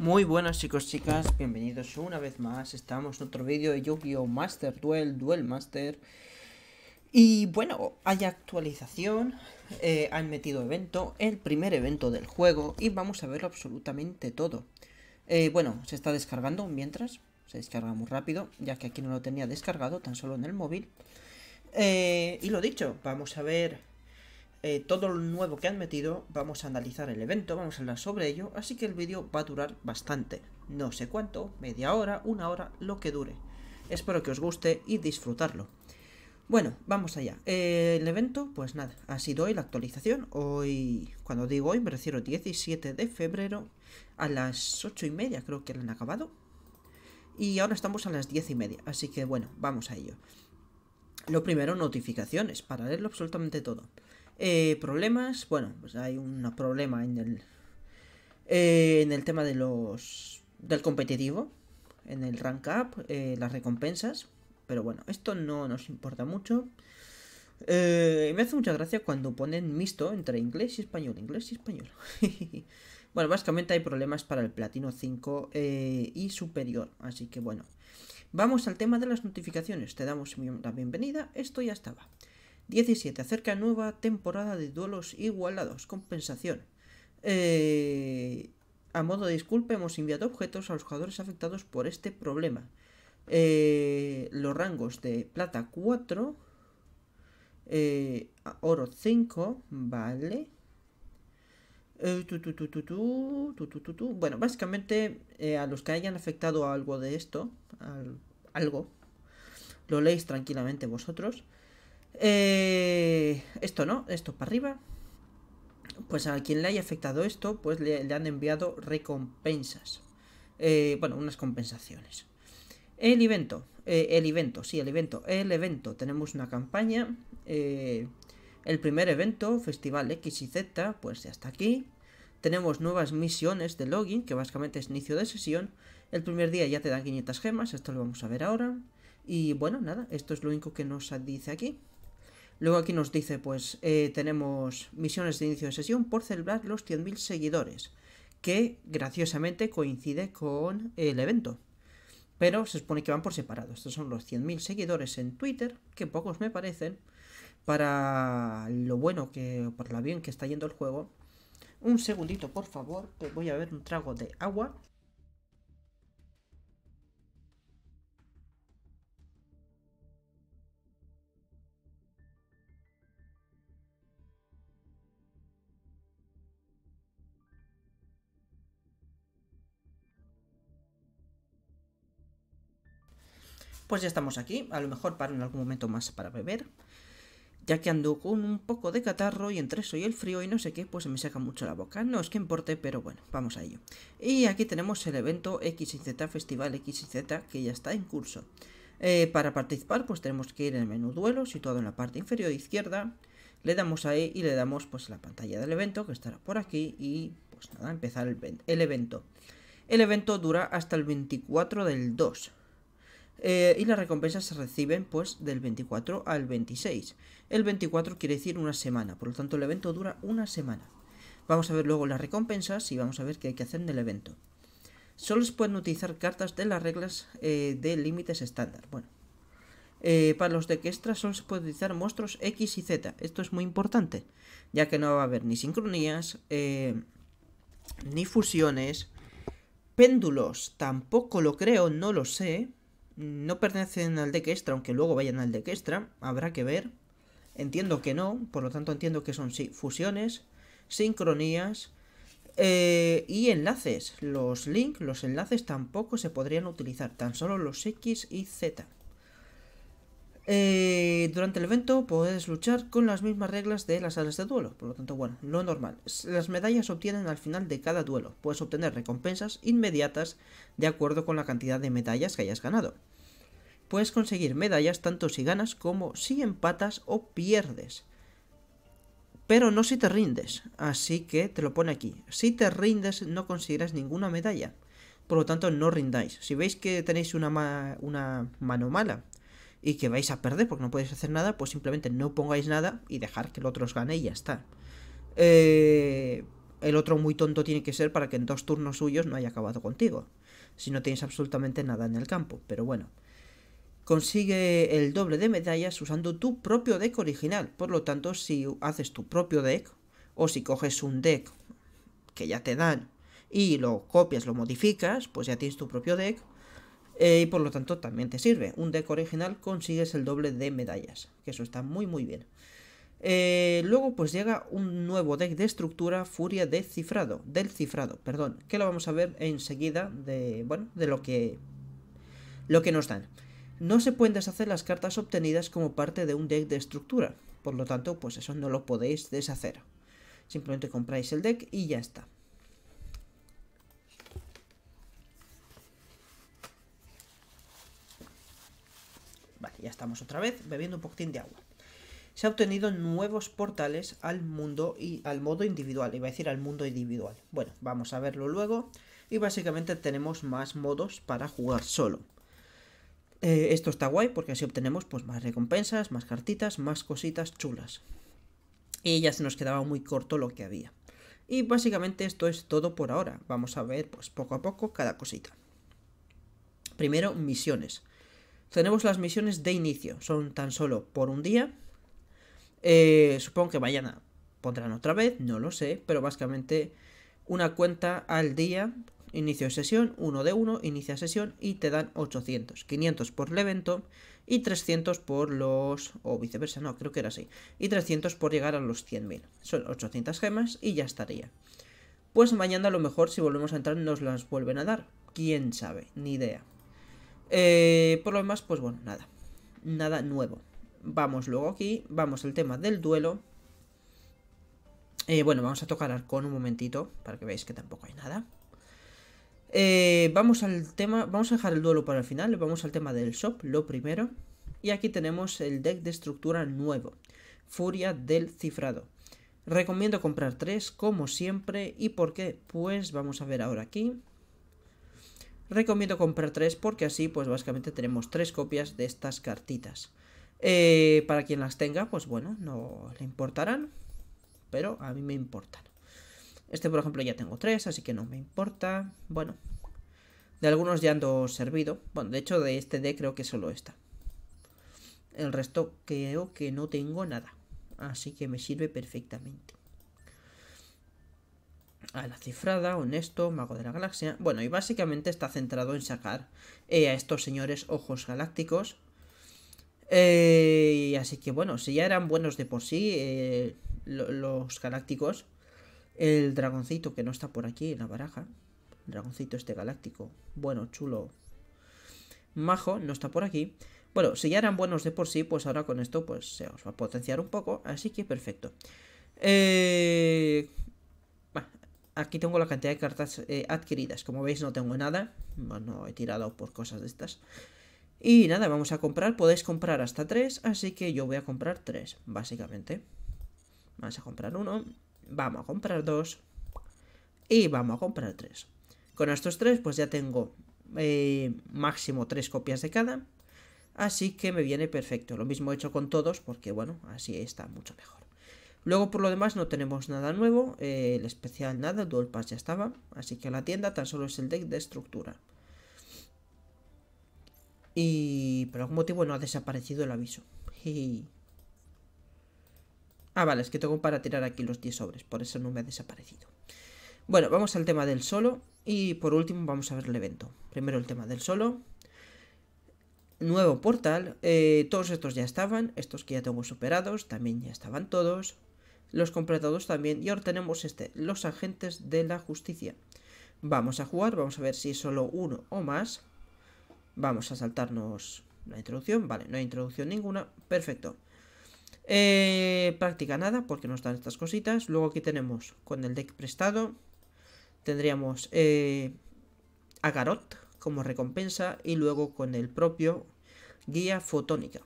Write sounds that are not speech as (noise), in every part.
Muy buenas chicos, chicas, bienvenidos una vez más, estamos en otro vídeo de Yu-Gi-Oh! Master Duel, Duel Master Y bueno, hay actualización, eh, han metido evento, el primer evento del juego y vamos a verlo absolutamente todo eh, Bueno, se está descargando mientras, se descarga muy rápido, ya que aquí no lo tenía descargado, tan solo en el móvil eh, Y lo dicho, vamos a ver eh, todo lo nuevo que han metido, vamos a analizar el evento, vamos a hablar sobre ello, así que el vídeo va a durar bastante, no sé cuánto, media hora, una hora, lo que dure. Espero que os guste y disfrutarlo. Bueno, vamos allá. Eh, el evento, pues nada, ha sido hoy la actualización. Hoy, cuando digo hoy, me refiero 17 de febrero a las 8 y media, creo que lo han acabado. Y ahora estamos a las 10 y media, así que bueno, vamos a ello. Lo primero, notificaciones, para leerlo absolutamente todo. Eh, problemas, bueno, pues hay un problema en el, eh, en el tema de los del competitivo, en el rank up, eh, las recompensas, pero bueno, esto no nos importa mucho. me hace mucha gracia cuando ponen mixto entre inglés y español, inglés y español. (laughs) bueno, básicamente hay problemas para el platino 5 y superior, así que bueno. Vamos al tema de las notificaciones. Te damos la bienvenida, esto ya estaba. 17. Acerca nueva temporada de duelos igualados. Compensación. Eh, a modo de disculpa, hemos enviado objetos a los jugadores afectados por este problema. Eh, los rangos de plata 4, eh, oro 5, vale. bueno, básicamente a los que hayan afectado algo de esto, algo, lo leéis tranquilamente vosotros. Eh, esto no, esto para arriba. Pues a quien le haya afectado esto, pues le, han enviado recompensas. Eh, bueno, unas compensaciones. El evento, eh, el evento, sí, el evento, el evento. Tenemos una campaña. Eh, el primer evento, Festival X y Z, pues ya está aquí. Tenemos nuevas misiones de login, que básicamente es inicio de sesión. El primer día ya te dan 500 gemas, esto lo vamos a ver ahora. Y bueno, nada, esto es lo único que nos dice aquí. Luego aquí nos dice, pues eh, tenemos misiones de inicio de sesión por celebrar los 100.000 seguidores, que graciosamente coincide con el evento. Pero se supone que van por separado. Estos son los 100.000 seguidores en Twitter, que pocos me parecen, para lo bueno que, para la bien que está yendo el juego. Un segundito, por favor, que voy a ver un trago de agua. Pues ya estamos aquí, a lo mejor paro en algún momento más para beber, ya que ando con un poco de catarro y entre eso y el frío y no sé qué, pues se me saca mucho la boca. No es que importe, pero bueno, vamos a ello. Y aquí tenemos el evento XYZ, Festival XYZ, que ya está en curso. Eh, para participar, pues tenemos que ir en el menú duelo, situado en la parte inferior izquierda. Le damos ahí e y le damos pues la pantalla del evento, que estará por aquí, y pues nada, empezar el evento. El evento dura hasta el 24 del 2, eh, y las recompensas se reciben pues del 24 al 26. El 24 quiere decir una semana, por lo tanto el evento dura una semana. Vamos a ver luego las recompensas y vamos a ver qué hay que hacer en el evento. Solo se pueden utilizar cartas de las reglas eh, de límites estándar. Bueno, eh, para los de extra solo se pueden utilizar monstruos X y Z. Esto es muy importante, ya que no va a haber ni sincronías, ni fusiones, péndulos, tampoco lo creo, no lo sé no pertenecen al deck extra, aunque luego vayan al deck extra, habrá que ver. Entiendo que no, por lo tanto entiendo que son sí, fusiones, sincronías eh, y enlaces. Los links, los enlaces tampoco se podrían utilizar, tan solo los X y Z. Eh, durante el evento puedes luchar con las mismas reglas de las salas de duelo, por lo tanto, bueno, lo normal. Las medallas se obtienen al final de cada duelo, puedes obtener recompensas inmediatas de acuerdo con la cantidad de medallas que hayas ganado. Puedes conseguir medallas tanto si ganas como si empatas o pierdes. Pero no si te rindes, así que te lo pone aquí. Si te rindes no conseguirás ninguna medalla, por lo tanto no rindáis. Si veis que tenéis una mano mala y que vais a perder porque no podéis hacer nada, pues simplemente no pongáis nada y dejar que el otro os gane y ya está. Eh, el otro muy tonto tiene que ser para que en dos turnos suyos no haya acabado contigo, si no tienes absolutamente nada en el campo, pero bueno. Consigue el doble de medallas usando tu propio deck original, por lo tanto si haces tu propio deck o si coges un deck que ya te dan y lo copias, lo modificas, pues ya tienes tu propio deck eh, y por lo tanto también te sirve. Un deck original consigues el doble de medallas, que eso está muy muy bien. Eh, luego pues llega un nuevo deck de estructura Furia de cifrado, del cifrado, perdón, que lo vamos a ver enseguida de, bueno, de lo que, lo que nos dan. No se pueden deshacer las cartas obtenidas como parte de un deck de estructura, por lo tanto pues eso no lo podéis deshacer. Simplemente compráis el deck y ya está. ya estamos otra vez bebiendo un poquitín de agua. Se han obtenido nuevos portales al mundo y al modo individual, iba a decir al mundo individual. Bueno, vamos a verlo luego. Y básicamente tenemos más modos para jugar solo. Eh, esto está guay porque así obtenemos pues, más recompensas, más cartitas, más cositas chulas. Y ya se nos quedaba muy corto lo que había. Y básicamente esto es todo por ahora. Vamos a ver pues, poco a poco cada cosita. Primero, misiones. Tenemos las misiones de inicio, son tan solo por un día. Eh, supongo que mañana pondrán otra vez, no lo sé, pero básicamente una cuenta al día, inicio de sesión, uno de uno, inicia sesión y te dan 800, 500 por el evento y 300 por los... o viceversa, no, creo que era así, y 300 por llegar a los 100.000. Son 800 gemas y ya estaría. Pues mañana a lo mejor si volvemos a entrar nos las vuelven a dar, quién sabe, ni idea. Eh, por lo demás, pues bueno, nada. Nada nuevo. Vamos luego aquí, vamos al tema del duelo. Eh, bueno, vamos a tocar Arcón un momentito, para que veáis que tampoco hay nada. Eh, vamos al tema, vamos a dejar el duelo para el final, vamos al tema del shop, lo primero. Y aquí tenemos el deck de estructura nuevo, Furia del Cifrado. Recomiendo comprar tres como siempre, ¿y por qué? Pues vamos a ver ahora aquí. Recomiendo comprar tres porque así pues básicamente tenemos tres copias de estas cartitas. Eh, para quien las tenga, pues bueno, no le importarán, pero a mí me importan. Este por ejemplo ya tengo tres, así que no me importa. Bueno, de algunos ya ando servido. Bueno, de hecho de este D creo que solo está. El resto creo que no tengo nada, así que me sirve perfectamente a la cifrada, honesto, mago de la galaxia. Bueno, y básicamente está centrado en sacar eh, a estos señores ojos galácticos. Eh, así que bueno, si ya eran buenos de por sí eh, los galácticos, el dragoncito que no está por aquí en la baraja, el dragoncito este galáctico, bueno, chulo, majo, no está por aquí. Bueno, si ya eran buenos de por sí, pues ahora con esto pues se os va a potenciar un poco, así que perfecto. Eh, Aquí tengo la cantidad de cartas eh, adquiridas. Como veis no tengo nada. Bueno, he tirado por cosas de estas. Y nada, vamos a comprar. Podéis comprar hasta tres, así que yo voy a comprar tres, básicamente. Vamos a comprar uno. Vamos a comprar dos. Y vamos a comprar tres. Con estos tres, pues ya tengo eh, máximo tres copias de cada. Así que me viene perfecto. Lo mismo he hecho con todos, porque bueno, así está mucho mejor. Luego por lo demás no tenemos nada nuevo, eh, el especial nada, el Dual Pass ya estaba, así que la tienda tan solo es el deck de estructura. Y por algún motivo no ha desaparecido el aviso. ah, vale, es que tengo para tirar aquí los 10 sobres, por eso no me ha desaparecido. Bueno, vamos al tema del solo y por último vamos a ver el evento. Primero el tema del solo. Nuevo portal, eh, todos estos ya estaban, estos que ya tengo superados, también ya estaban todos los completados también. Y ahora tenemos este, los agentes de la justicia. Vamos a jugar, vamos a ver si es solo uno o más. Vamos a saltarnos la introducción. Vale, no hay introducción ninguna. Perfecto. Eh, práctica nada, porque no están estas cositas. Luego aquí tenemos con el deck prestado. Tendríamos eh, a Garot como recompensa y luego con el propio guía fotónica.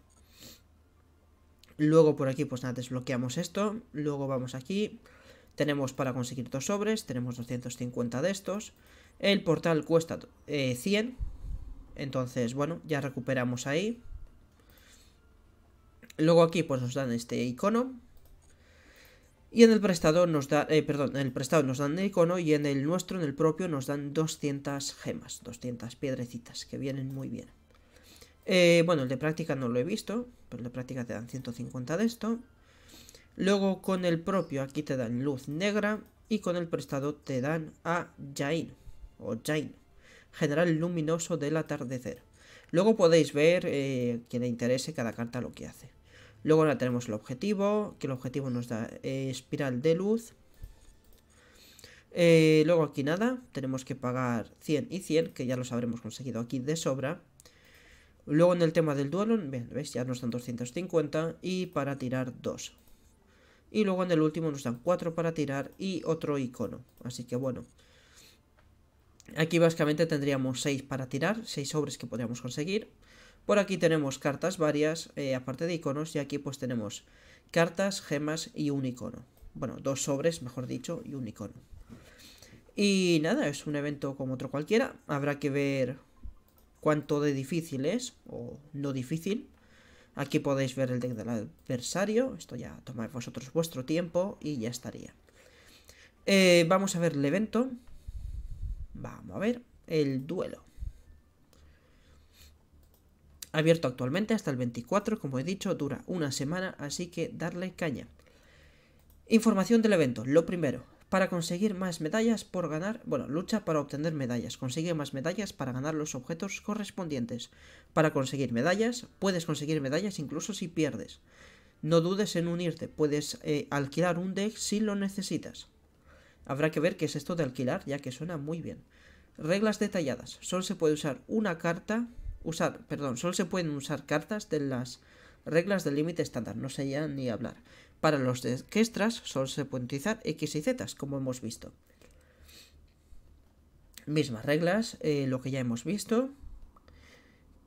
Luego por aquí, pues nada, desbloqueamos esto. Luego vamos aquí. Tenemos para conseguir dos sobres. Tenemos 250 de estos. El portal cuesta 100. Eh, Entonces, bueno, ya recuperamos ahí. Luego aquí, pues nos dan este icono. Y en el prestado nos da, eh, perdón, en el prestado nos dan el icono y en el nuestro, en el propio, nos dan 200 gemas, 200 piedrecitas, que vienen muy bien. Eh, bueno, el de práctica no lo he visto, pero pues, la práctica te dan 150 de esto. Luego con el propio aquí te dan luz negra y con el prestado te dan a Jain o Jain, general luminoso del atardecer. Luego podéis ver eh, que le interese cada carta lo que hace. Luego ahora tenemos el objetivo, que el objetivo nos da eh, espiral de luz. Eh, luego aquí nada, tenemos que pagar 100 y 100, que ya los habremos conseguido aquí de sobra. Luego en el tema del duelo, Ya nos dan 250 y para tirar 2. Y luego en el último nos dan 4 para tirar y otro icono. Así que bueno. Aquí básicamente tendríamos 6 para tirar, 6 sobres que podríamos conseguir. Por aquí tenemos cartas varias, eh, aparte de iconos, y aquí pues tenemos cartas, gemas y un icono. Bueno, dos sobres, mejor dicho, y un icono. Y nada, es un evento como otro cualquiera. Habrá que ver cuánto de difícil es, o no difícil. Aquí podéis ver el deck del adversario, esto ya tomáis vosotros vuestro tiempo y ya estaría. Eh, vamos a ver el evento. Vamos a ver el duelo. Abierto actualmente hasta el 24, como he dicho, dura una semana, así que darle caña. Información del evento. Lo primero, para conseguir más medallas por ganar, bueno, lucha para obtener medallas, consigue más medallas para ganar los objetos correspondientes. Para conseguir medallas, puedes conseguir medallas incluso si pierdes. No dudes en unirte, puedes eh, alquilar un deck si lo necesitas. Habrá que ver qué es esto de alquilar, ya que suena muy bien. Reglas detalladas. Solo se puede usar una carta, usar, perdón, solo se pueden usar cartas de las reglas del límite estándar, no sé ya ni hablar. Para los se pueden utilizar X y Z, como hemos visto. Mismas reglas, eh, lo que ya hemos visto.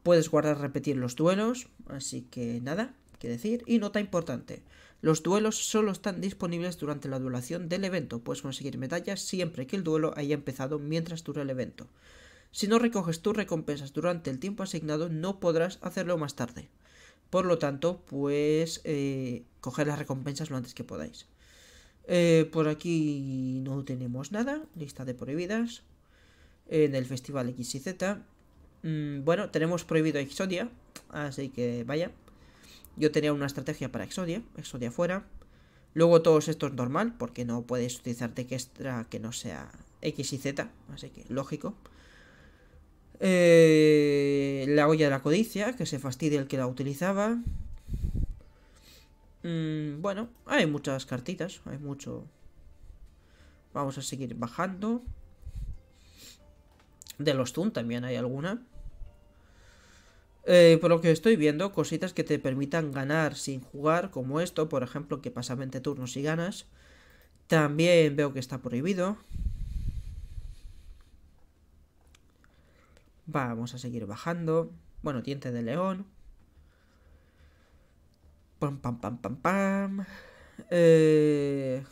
Puedes guardar repetir los duelos, así que nada que decir. Y nota importante, los duelos solo están disponibles durante la duración del evento. Puedes conseguir medallas siempre que el duelo haya empezado mientras dura el evento. Si no recoges tus recompensas durante el tiempo asignado, no podrás hacerlo más tarde. Por lo tanto, pues eh, coger las recompensas lo antes que podáis. Eh, por aquí no tenemos nada. Lista de prohibidas. en el festival X y Z. Mm, bueno, tenemos prohibido Exodia. Así que vaya. Yo tenía una estrategia para Exodia. Exodia fuera. Luego todos estos normal. Porque no puedes utilizar que extra que no sea X y Z. Así que lógico. Eh, la olla de la codicia, que se fastidia el que la utilizaba. Mm, bueno, hay muchas cartitas, hay mucho... Vamos a seguir bajando. De los Tun también hay alguna. Eh, por lo que estoy viendo, cositas que te permitan ganar sin jugar, como esto, por ejemplo, que pasa 20 turnos y ganas. También veo que está prohibido. Vamos a seguir bajando. Bueno, diente de león. Pam, pam, pam, pam, pam. Eh,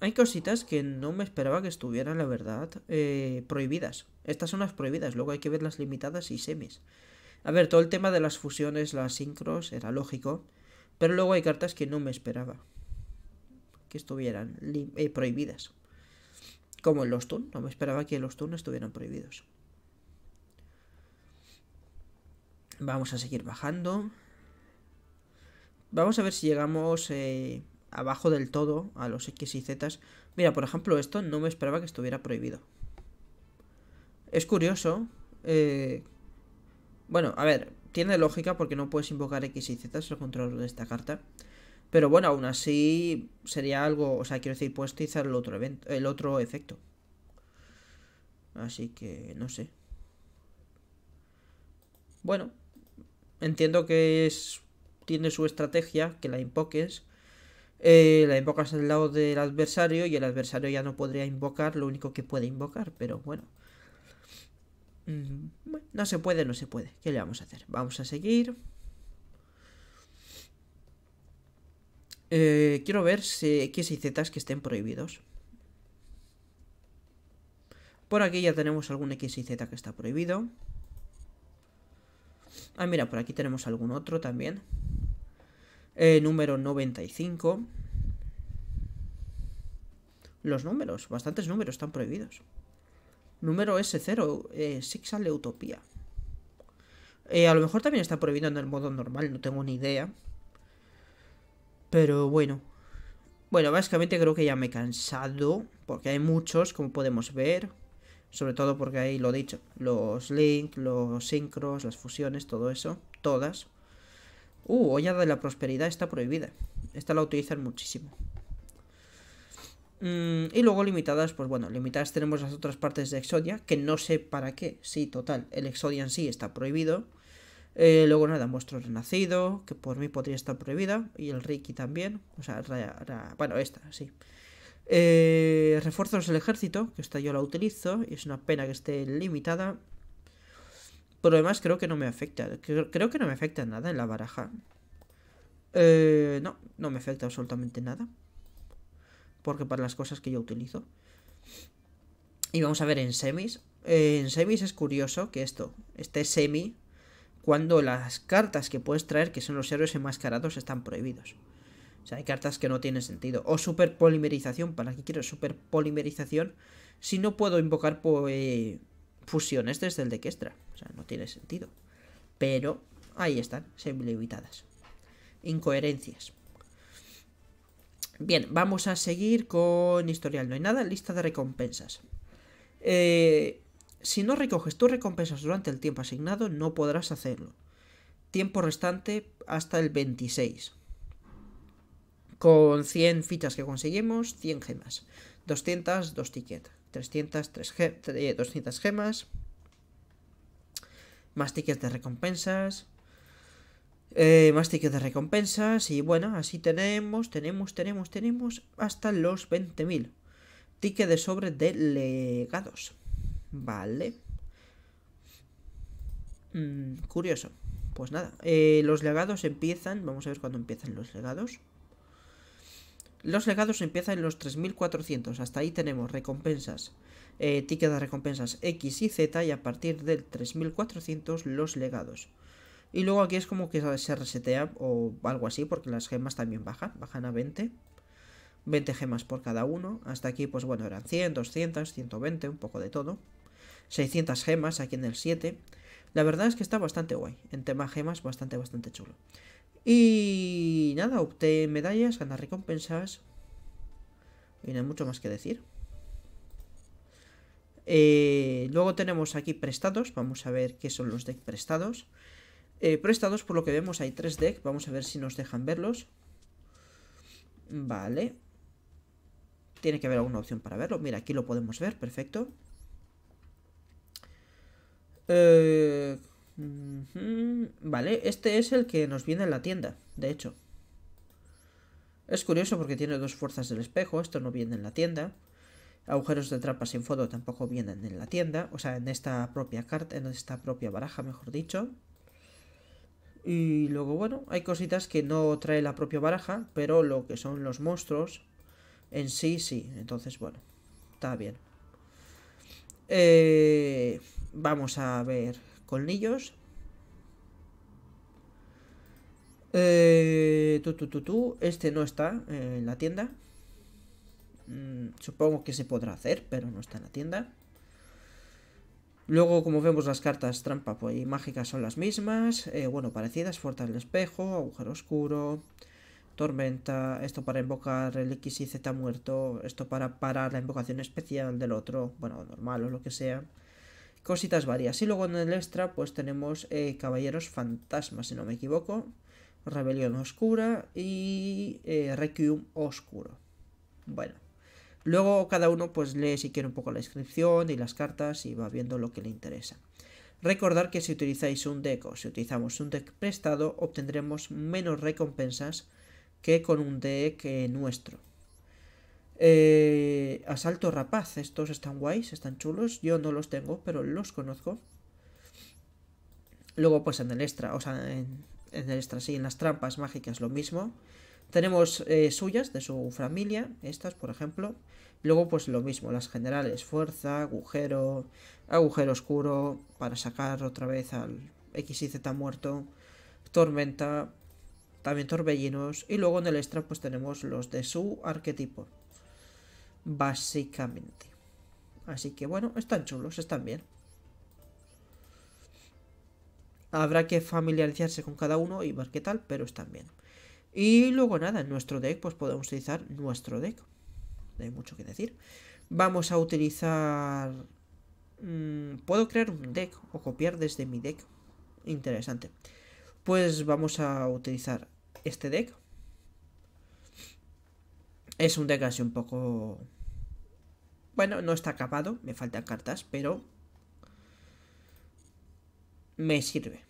hay cositas que no me esperaba que estuvieran, la verdad, eh, prohibidas. Estas son las prohibidas, luego hay que ver las limitadas y semis. A ver, todo el tema de las fusiones, las sincros, era lógico. Pero luego hay cartas que no me esperaba que estuvieran eh, prohibidas. Como en los turn, no me esperaba que los turnos estuvieran prohibidos. Vamos a seguir bajando. Vamos a ver si llegamos eh, abajo del todo a los X y Z. Mira, por ejemplo, esto no me esperaba que estuviera prohibido. Es curioso. Eh, bueno, a ver, tiene lógica porque no puedes invocar X y Z, al control de esta carta. Pero bueno, aún así sería algo, o sea, quiero decir, puedes utilizar el otro, el otro efecto. Así que, no sé. Bueno, entiendo que es, tiene su estrategia, que la invoques. Eh, la invocas al lado del adversario y el adversario ya no podría invocar lo único que puede invocar, pero bueno mm, no se puede, no se puede. ¿Qué le vamos a hacer? Vamos a seguir. Eh, quiero ver si X y Z que estén prohibidos. Por aquí ya tenemos algún X y Z que está prohibido. Ah, mira, por aquí tenemos algún otro también. Eh, número 95. Los números, bastantes números están prohibidos. Número S0, eh, Sixal eh, a lo mejor también está prohibido en el modo normal, no tengo ni idea. Pero bueno. Bueno, básicamente creo que ya me he cansado. Porque hay muchos, como podemos ver. Sobre todo porque ahí lo he dicho, los links, los sincros, las fusiones, todo eso. Todas. Uh, olla de la prosperidad está prohibida. Esta la utilizan muchísimo. Mm, y luego limitadas, pues bueno, limitadas tenemos las otras partes de Exodia, que no sé para qué. Sí, total, el Exodia en sí está prohibido. Eh, luego nada, muestro renacido, que por mí podría estar prohibida, y el ricky también, o sea, bueno, esta, sí. Eh, refuerzos del ejército, que esta yo la utilizo, y es una pena que esté limitada. Pero además creo que no me afecta, creo, que no me afecta nada en la baraja. Eh, no, no me afecta absolutamente nada. Porque para las cosas que yo utilizo. Y vamos a ver en semis. en semis es curioso que esto, este semi, cuando las cartas que puedes traer, que son los héroes enmascarados, están prohibidos. O sea, hay cartas que no tienen sentido. O superpolimerización. ¿para qué quiero superpolimerización. Si no puedo invocar pues, fusiones desde el de Questra. O sea, no tiene sentido. Pero ahí están, semi-limitadas. Incoherencias. Bien, vamos a seguir con historial. No hay nada. Lista de recompensas. Eh, si no recoges tus recompensas durante el tiempo asignado, no podrás hacerlo. Tiempo restante hasta el 26. Con 100 fichas que conseguimos, 100 gemas. 200, 2 tickets. 300, 3 200 gemas. Más tickets de recompensas. Eh, más tickets de recompensas. Y bueno, así tenemos, tenemos, tenemos, tenemos hasta los 20.000. Ticket de sobre de legados. Vale. Mm, curioso. Pues nada, eh, los legados empiezan, vamos a ver cuándo empiezan los legados. Los legados empiezan en los 3400, hasta ahí tenemos recompensas, eh, de recompensas X y Z y a partir del 3400 los legados. Y luego aquí es como que se resetea o algo así, porque las gemas también bajan, bajan a 20. 20 gemas por cada uno, hasta aquí pues bueno eran 100, 200, 120, un poco de todo. 600 gemas aquí en el 7. La verdad es que está bastante guay. En tema gemas, bastante, bastante chulo. Y nada, obté medallas, ganar recompensas. Y no hay mucho más que decir. Eh, luego tenemos aquí prestados. Vamos a ver qué son los decks prestados. Eh, prestados, por lo que vemos, hay tres decks. Vamos a ver si nos dejan verlos. Vale. Tiene que haber alguna opción para verlo. Mira, aquí lo podemos ver, perfecto. Eh, mm, vale, este es el que nos viene en la tienda, de hecho. Es curioso porque tiene dos fuerzas del espejo, esto no viene en la tienda. Agujeros de trampa sin fondo tampoco vienen en la tienda, o sea, en esta propia carta, en esta propia baraja, mejor dicho. Y luego, bueno, hay cositas que no trae la propia baraja, pero lo que son los monstruos en sí, sí. Entonces, bueno, está bien. Eh, Vamos a ver colmillos, Eh, tu, tu, tu, este no está en la tienda. Mm, supongo que se podrá hacer, pero no está en la tienda. Luego, como vemos, las cartas trampa pues, y mágica son las mismas. Eh, bueno, parecidas, fuerza del espejo, agujero oscuro, tormenta, esto para invocar el X y Z muerto, esto para parar la invocación especial del otro, bueno, normal o lo que sea cositas varias. Y luego en el extra, pues tenemos eh, Caballeros Fantasmas, si no me equivoco, Rebelión Oscura y eh, Requiem Oscuro. Bueno, luego cada uno pues lee si quiere un poco la descripción y las cartas y va viendo lo que le interesa. Recordar que si utilizáis un deck o si utilizamos un deck prestado, obtendremos menos recompensas que con un deck eh, nuestro. Eh, Asalto Rapaz, estos están guays, están chulos. Yo no los tengo, pero los conozco. Luego, pues en el extra, o sea, en, el extra, sí, en las trampas mágicas lo mismo. Tenemos eh, suyas de su familia, estas por ejemplo. Luego, pues lo mismo, las generales, fuerza, agujero, agujero oscuro, para sacar otra vez al X y Z muerto, tormenta, también torbellinos. Y luego en el extra, pues tenemos los de su arquetipo. Básicamente. Así que bueno, están chulos, están bien. Habrá que familiarizarse con cada uno y ver qué tal, pero están bien. Y luego nada, en nuestro deck pues podemos utilizar nuestro deck. No hay mucho que decir. Vamos a utilizar... Mm, puedo crear un deck o copiar desde mi deck. Interesante. Pues vamos a utilizar este deck. Es un deck así un poco bueno, no está acabado, me faltan cartas, pero me sirve.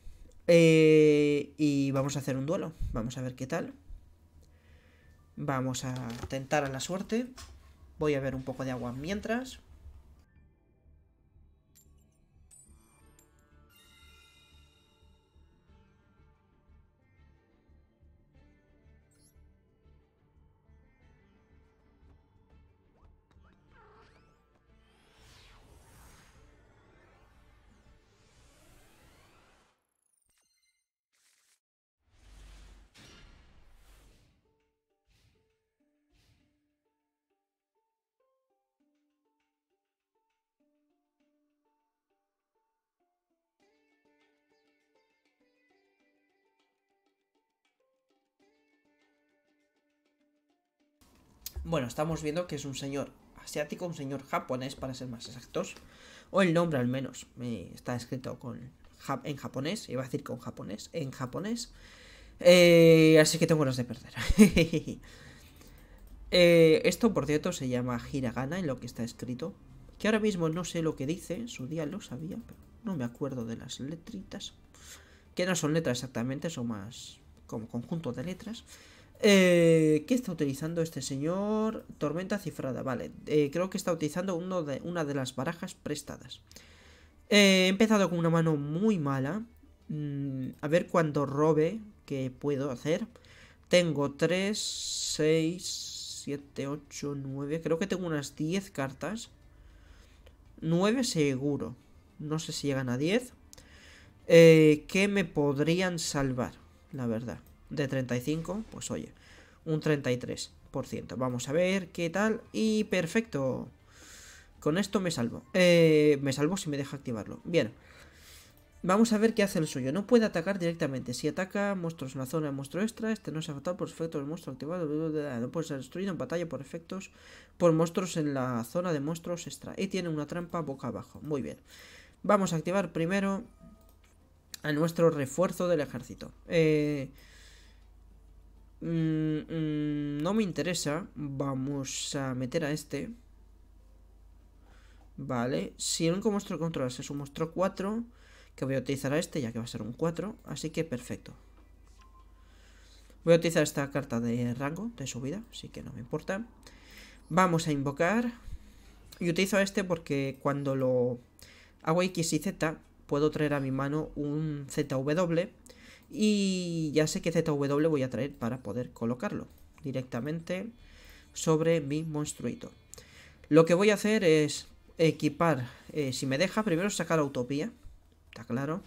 Eh, y vamos a hacer un duelo, vamos a ver qué tal. Vamos a tentar a la suerte. Voy a ver un poco de agua mientras. Bueno, estamos viendo que es un señor asiático, un señor japonés para ser más exactos. O el nombre al menos. Está escrito con, en japonés, iba a decir con japonés, en japonés. Eh, así que tengo horas de perder. (laughs) Eh, esto, por cierto, se llama hiragana en lo que está escrito. Que ahora mismo no sé lo que dice, en su día lo sabía, pero no me acuerdo de las letritas. Que no son letras exactamente, son más como conjunto de letras. Eh, ¿Qué está utilizando este señor? Tormenta cifrada, vale. Eh, creo que está utilizando uno de, una de las barajas prestadas. Eh, he empezado con una mano muy mala. Mm, a ver cuándo robe que puedo hacer. Tengo 3, 6, 7, 8, 9. Creo que tengo unas 10 cartas. 9 seguro. No sé si llegan a 10. Eh, que me podrían salvar, la verdad de 35, pues oye, un 33%. Vamos a ver qué tal. Y perfecto. Con esto me salvo. Eh, me salvo si me deja activarlo. Bien. Vamos a ver qué hace el suyo. No puede atacar directamente. Si ataca monstruos en la zona de monstruo extra, este no se ha afectado por efectos del monstruo activado. No puede ser destruido en batalla por efectos por monstruos en la zona de monstruos extra. Y tiene una trampa boca abajo. Muy bien. Vamos a activar primero a nuestro refuerzo del ejército. Eh, Mm, mm, no me interesa. Vamos a meter a este. Vale. Si el único monstruo que es un monstruo 4, que voy a utilizar a este, ya que va a ser un 4. Así que perfecto. Voy a utilizar esta carta de rango, de subida, así que no me importa. Vamos a invocar. Y utilizo a este porque cuando lo hago X y Z, puedo traer a mi mano un ZW y ya sé que ZW voy a traer para poder colocarlo directamente sobre mi monstruito. Lo que voy a hacer es equipar, eh, si me deja, primero sacar Utopía, está claro.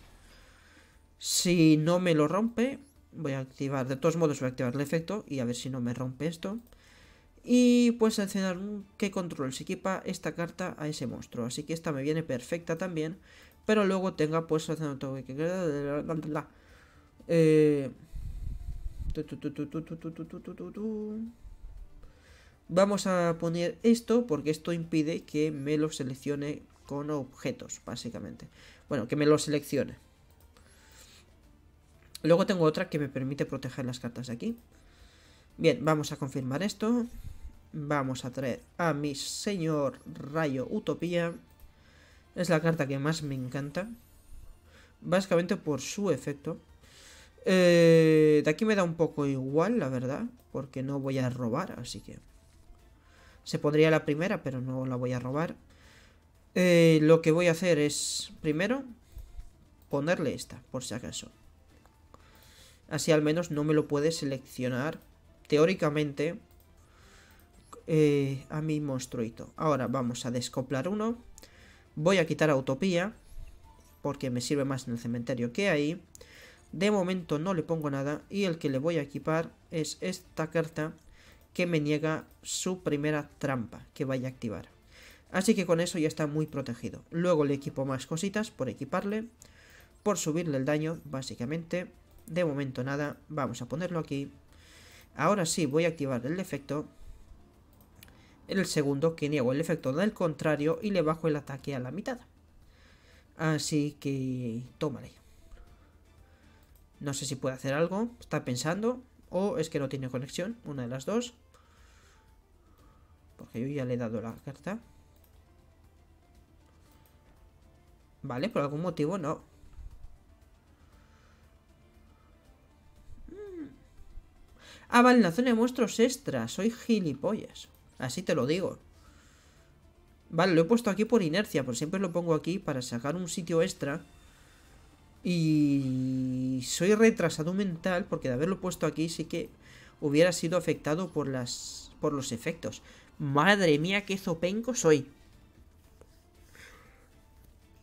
Si no me lo rompe, voy a activar, de todos modos voy a activar el efecto y a ver si no me rompe esto. Y pues seleccionar qué control se equipa esta carta a ese monstruo. Así que esta me viene perfecta también. Pero luego tenga pues... La, la, vamos a poner esto porque esto impide que me lo seleccione con objetos, básicamente. Bueno, que me lo seleccione. Luego tengo otra que me permite proteger las cartas de aquí. Bien, vamos a confirmar esto. Vamos a traer a mi señor Rayo Utopía. Es la carta que más me encanta. Básicamente por su efecto. Eh, de aquí me da un poco igual, la verdad. Porque no voy a robar, así que... Se pondría la primera, pero no la voy a robar. Eh, lo que voy a hacer es, primero, ponerle esta, por si acaso. Así al menos no me lo puede seleccionar, teóricamente, eh, a mi monstruito. Ahora vamos a descoplar uno. Voy a quitar a Utopía, porque me sirve más en el cementerio que ahí. De momento no le pongo nada y el que le voy a equipar es esta carta que me niega su primera trampa que vaya a activar. Así que con eso ya está muy protegido. Luego le equipo más cositas por equiparle, por subirle el daño básicamente. De momento nada, vamos a ponerlo aquí. Ahora sí voy a activar el efecto. El segundo que niego el efecto del contrario y le bajo el ataque a la mitad. Así que tómale. No sé si puede hacer algo, está pensando, o es que no tiene conexión, una de las dos. Porque yo ya le he dado la carta. Vale, por algún motivo no. Mm. Ah, vale, en la zona de monstruos extra. Soy gilipollas. Así te lo digo. Vale, lo he puesto aquí por inercia, Por pues siempre lo pongo aquí para sacar un sitio extra y soy retrasado mental porque de haberlo puesto aquí sí que hubiera sido afectado por las por los efectos. Madre mía, qué zopenco soy.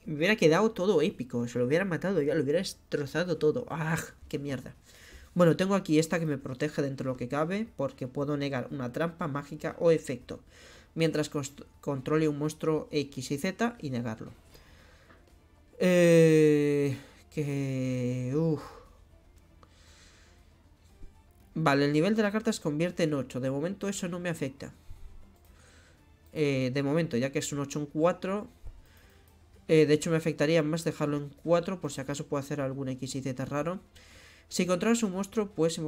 Me hubiera quedado todo épico, se lo hubiera matado ya, lo hubiera destrozado todo. ¡Ah! ¡Qué mierda! Bueno, tengo aquí esta que me protege dentro de lo que cabe, porque puedo negar una trampa, mágica o efecto, mientras controle un monstruo X y Z y negarlo. Eh que... Vale, el nivel de la carta se convierte en 8. De momento eso no me afecta. Eh, de momento, ya que es un 8 en 4. Eh, de hecho me afectaría más dejarlo en 4 por si acaso puedo hacer algún X y Z raro. Si controlas un monstruo, puedes,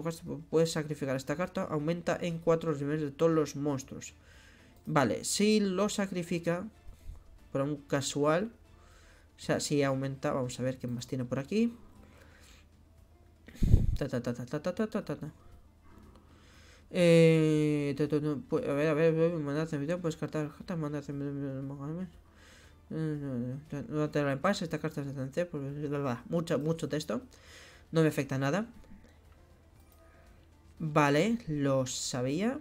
puedes sacrificar esta carta. Aumenta en 4 los niveles de todos los monstruos. Vale, si lo sacrifica, Por un casual, o sea, si aumenta, vamos a ver qué más tiene por aquí. a ver, a ver, mandarte video, puedes cartas No te durante el paz, esta carta es de pues, mucho, mucho texto. No me afecta nada. Vale, lo sabía.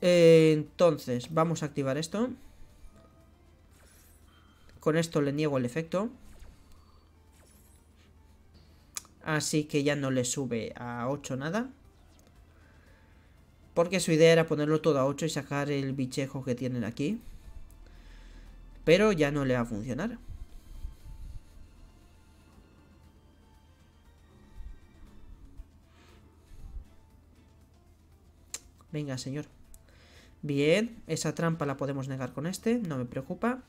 Eh, entonces, vamos a activar esto. Con esto le niego el efecto. Así que ya no le sube a 8 nada. Porque su idea era ponerlo todo a 8 y sacar el bichejo que tienen aquí. Pero ya no le va a funcionar. Venga, señor. Bien, esa trampa la podemos negar con este, no me preocupa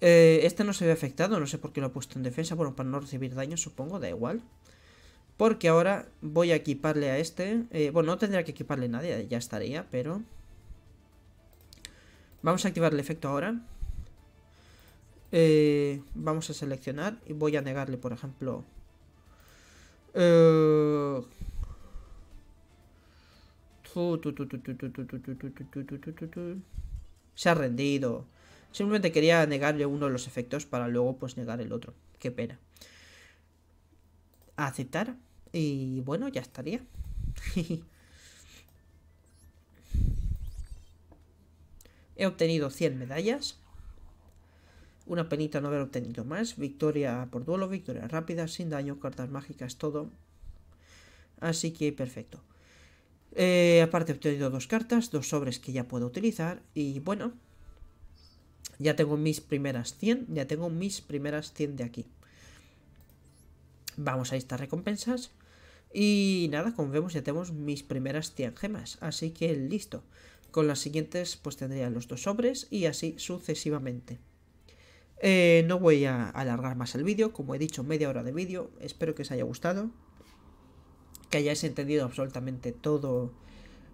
este no se ve afectado, no sé por qué lo ha puesto en defensa. Bueno, para no recibir daño, supongo, da igual. Porque ahora voy a equiparle a este. bueno, no tendría que equiparle nadie, ya estaría, pero... Vamos a activar el efecto ahora. vamos a seleccionar y voy a negarle, por ejemplo... Se ha rendido. Simplemente quería negarle uno de los efectos para luego pues negar el otro. Qué pena. aceptar. Y bueno, ya estaría. (laughs) He obtenido 100 medallas. Una penita no haber obtenido más. Victoria por duelo, victoria rápida, sin daño, cartas mágicas, todo. Así que perfecto. Eh, aparte he obtenido dos cartas, dos sobres que ya puedo utilizar. Y bueno, ya tengo mis primeras 100, ya tengo mis primeras 100 de aquí. Vamos a estas recompensas. Y nada, como vemos ya tenemos mis primeras 100 gemas, así que listo. Con las siguientes pues tendría los dos sobres y así sucesivamente. Eh, no voy a alargar más el vídeo, como he dicho, media hora de vídeo, espero que os haya gustado, que hayáis entendido absolutamente todo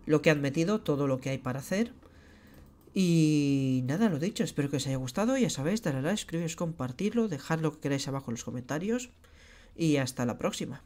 lo que han metido, todo lo que hay para hacer. Y nada, lo dicho, espero que os haya gustado. Ya sabéis, darle a like, suscribiros, compartirlo, dejad lo que queráis abajo en los comentarios. Y hasta la próxima.